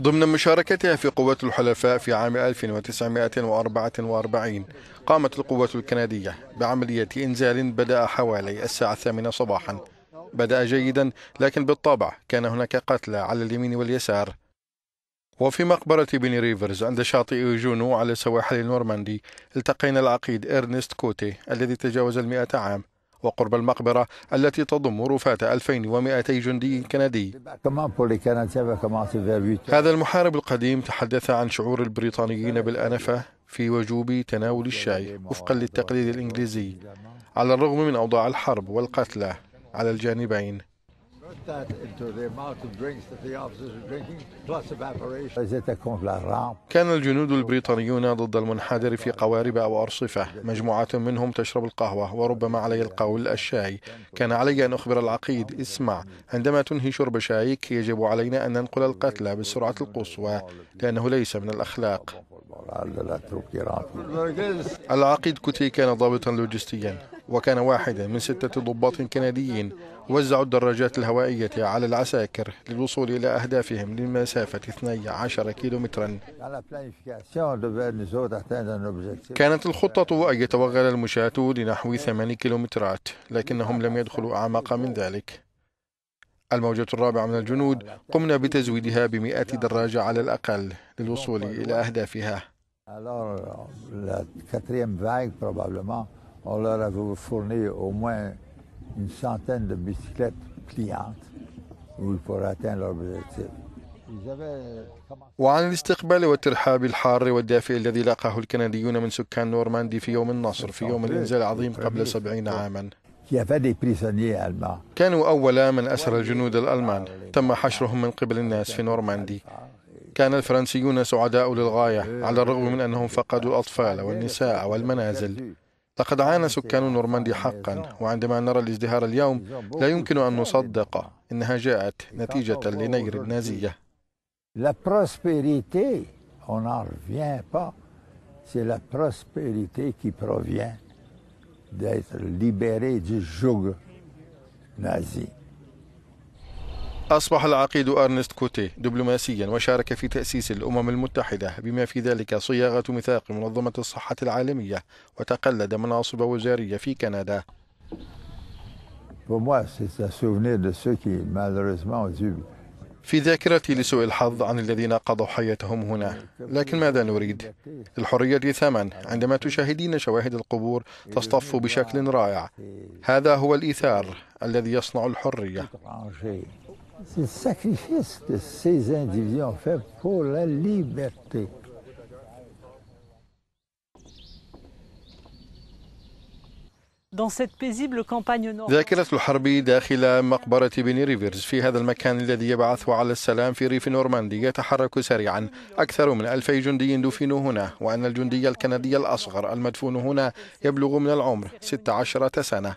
ضمن مشاركتها في قوات الحلفاء في عام 1944 قامت القوات الكندية بعملية إنزال بدأ حوالي الساعة الثامنة صباحا بدأ جيدا لكن بالطبع كان هناك قتلى على اليمين واليسار وفي مقبرة بني ريفرز عند شاطئ جونو على سواحل نورماندي التقينا العقيد إرنست كوتي الذي تجاوز المئة عام وقرب المقبرة التي تضم رفاة 2200 جندي كندي هذا المحارب القديم تحدث عن شعور البريطانيين بالأنفة في وجوب تناول الشاي وفقا للتقليد الإنجليزي على الرغم من أوضاع الحرب والقتلى على الجانبين كان الجنود البريطانيون ضد المنحدر في قوارب أو أرصفة مجموعة منهم تشرب القهوة وربما علي القول الشاي كان علي أن أخبر العقيد اسمع عندما تنهي شرب شايك يجب علينا أن ننقل القتلى بالسرعة القصوى لأنه ليس من الأخلاق العقيد كوتي كان ضابطا لوجستيا وكان واحدا من ستة ضباط كنديين وزعوا الدراجات الهوائية على العساكر للوصول إلى أهدافهم لمسافة 12 كيلومترا كانت الخطة أن يتوغل المشاة لنحو 8 كيلومترات لكنهم لم يدخلوا أعمق من ذلك الموجة الرابعة من الجنود قمنا بتزويدها بمئة دراجة على الأقل للوصول إلى أهدافها on oh leur avait fourni au moins une centaine de bicyclettes pliantes où ils pourraient atteindre leur objectif. وعن الاستقبال والترحاب الحار والدافئ الذي لاقاه الكنديون من سكان نورماندي في يوم النصر في يوم الإنزال العظيم قبل سبعين عاما كانوا أول من أسر الجنود الألمان تم حشرهم من قبل الناس في نورماندي كان الفرنسيون سعداء للغاية على الرغم من أنهم فقدوا الأطفال والنساء والمنازل لقد عانى سكان نورماندي حقا وعندما نرى الازدهار اليوم لا يمكن أن نصدق إنها جاءت نتيجة لنير النازية La prospérité, on n'en revient pas, c'est la prospérité qui provient d'être libéré du joug nazi. أصبح العقيد أرنست كوتي دبلوماسيا وشارك في تأسيس الأمم المتحدة بما في ذلك صياغة ميثاق منظمة الصحة العالمية وتقلد مناصب وزارية في كندا في ذاكرتي لسوء الحظ عن الذين قضوا حياتهم هنا لكن ماذا نريد للحرية ثمن عندما تشاهدين شواهد القبور تصطف بشكل رائع هذا هو الإيثار الذي يصنع الحرية C'est le sacrifice que ces individus ont fait pour la liberté. ذاكرة الحرب داخل مقبرة بني ريفرز في هذا المكان الذي يبعث على السلام في ريف نورماندي يتحرك سريعا أكثر من ألفي جندي دفنوا هنا وأن الجندي الكندي الأصغر المدفون هنا يبلغ من العمر 16 سنة